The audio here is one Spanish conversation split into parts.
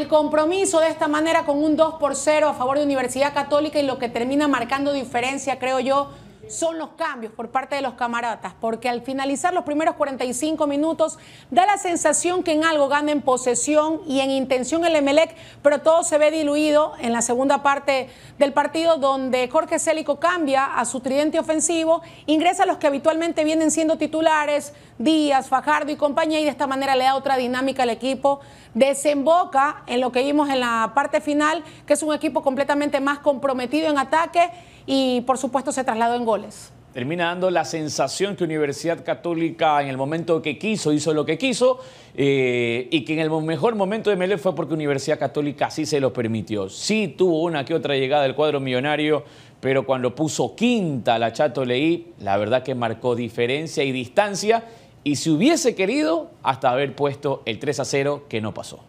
el compromiso de esta manera con un 2 por 0 a favor de Universidad Católica y lo que termina marcando diferencia, creo yo, son los cambios por parte de los camaratas, porque al finalizar los primeros 45 minutos da la sensación que en algo gana en posesión y en intención el Emelec, pero todo se ve diluido en la segunda parte del partido donde Jorge Célico cambia a su tridente ofensivo, ingresa a los que habitualmente vienen siendo titulares, Díaz, Fajardo y compañía, y de esta manera le da otra dinámica al equipo, desemboca en lo que vimos en la parte final, que es un equipo completamente más comprometido en ataque y por supuesto se trasladó en goles. Termina dando la sensación que Universidad Católica en el momento que quiso hizo lo que quiso eh, y que en el mejor momento de Melé fue porque Universidad Católica sí se lo permitió. Sí tuvo una que otra llegada del cuadro millonario, pero cuando puso quinta la Chato Leí, la verdad que marcó diferencia y distancia y si hubiese querido, hasta haber puesto el 3 a 0 que no pasó.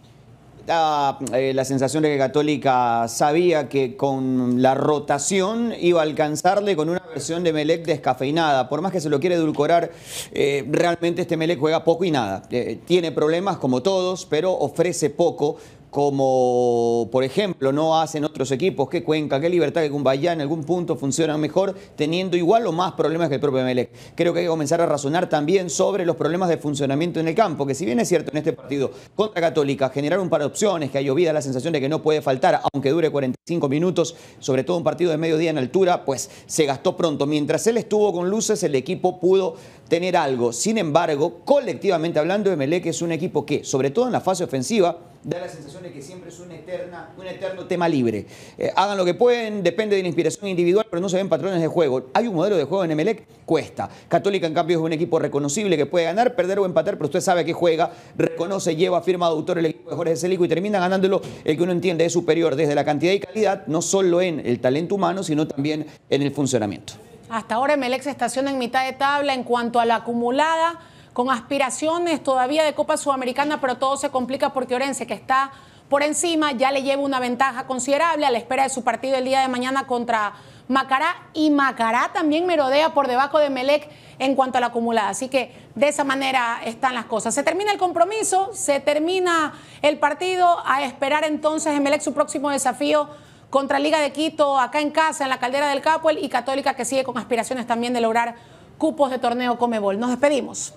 Eh, la sensación de que Católica sabía que con la rotación iba a alcanzarle con una versión de Melec descafeinada. Por más que se lo quiera edulcorar, eh, realmente este Melec juega poco y nada. Eh, tiene problemas como todos, pero ofrece poco como por ejemplo no hacen otros equipos que Cuenca, que Libertad, que Cumbayá, en algún punto funcionan mejor, teniendo igual o más problemas que el propio Melec. Creo que hay que comenzar a razonar también sobre los problemas de funcionamiento en el campo, que si bien es cierto en este partido contra Católica, generar un par de opciones, que ha llovido la sensación de que no puede faltar, aunque dure 45 minutos, sobre todo un partido de mediodía en altura, pues se gastó pronto. Mientras él estuvo con luces, el equipo pudo tener algo. Sin embargo, colectivamente hablando, Emelec es un equipo que, sobre todo en la fase ofensiva, da la sensación de que siempre es una un eterno tema libre. Eh, hagan lo que pueden, depende de la inspiración individual, pero no se ven patrones de juego. Hay un modelo de juego en Emelec, cuesta. Católica, en cambio, es un equipo reconocible que puede ganar, perder o empatar, pero usted sabe que juega, reconoce, lleva, firma autor el equipo de Jorge Celico y termina ganándolo el que uno entiende es superior desde la cantidad y calidad, no solo en el talento humano, sino también en el funcionamiento. Hasta ahora Emelec se estaciona en mitad de tabla en cuanto a la acumulada con aspiraciones todavía de Copa Sudamericana, pero todo se complica porque Orense, que está por encima, ya le lleva una ventaja considerable a la espera de su partido el día de mañana contra Macará. Y Macará también merodea por debajo de Melec en cuanto a la acumulada. Así que de esa manera están las cosas. Se termina el compromiso, se termina el partido. A esperar entonces en Melec su próximo desafío contra Liga de Quito, acá en casa, en la caldera del Capuel y Católica que sigue con aspiraciones también de lograr cupos de torneo Comebol. Nos despedimos.